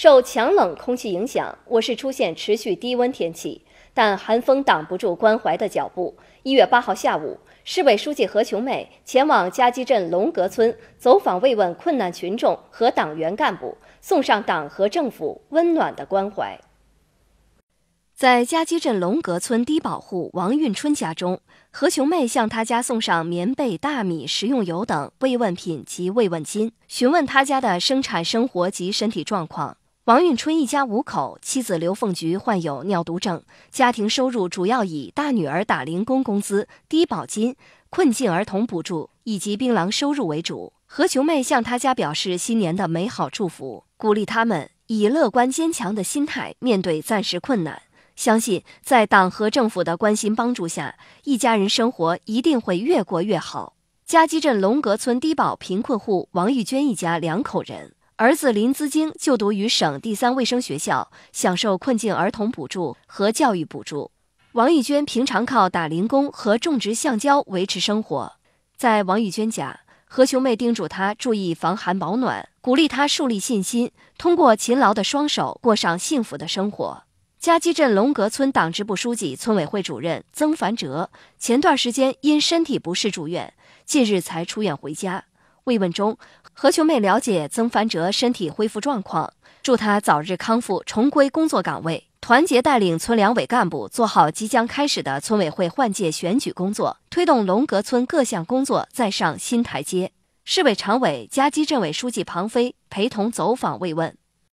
受强冷空气影响，我市出现持续低温天气，但寒风挡不住关怀的脚步。一月八号下午，市委书记何琼妹前往嘉积镇龙阁村走访慰问困难群众和党员干部，送上党和政府温暖的关怀。在嘉积镇龙阁村低保户王运春家中，何琼妹向他家送上棉被、大米、食用油等慰问品及慰问金，询问他家的生产生活及身体状况。王运春一家五口，妻子刘凤菊患有尿毒症，家庭收入主要以大女儿打零工工资、低保金、困境儿童补助以及槟榔收入为主。何琼妹向他家表示新年的美好祝福，鼓励他们以乐观坚强的心态面对暂时困难，相信在党和政府的关心帮助下，一家人生活一定会越过越好。嘉基镇龙阁村低保贫困户王玉娟一家两口人。儿子林子京就读于省第三卫生学校，享受困境儿童补助和教育补助。王玉娟平常靠打零工和种植橡胶维持生活。在王玉娟家，何雄妹叮嘱她注意防寒保暖，鼓励她树立信心，通过勤劳的双手过上幸福的生活。嘉基镇龙阁村党支部书记、村委会主任曾凡哲前段时间因身体不适住院，近日才出院回家。慰问中，何秋妹了解曾凡哲身体恢复状况，祝他早日康复，重归工作岗位，团结带领村两委干部做好即将开始的村委会换届选举工作，推动龙阁村各项工作再上新台阶。市委常委、夹基镇委书记庞飞陪同走访慰问。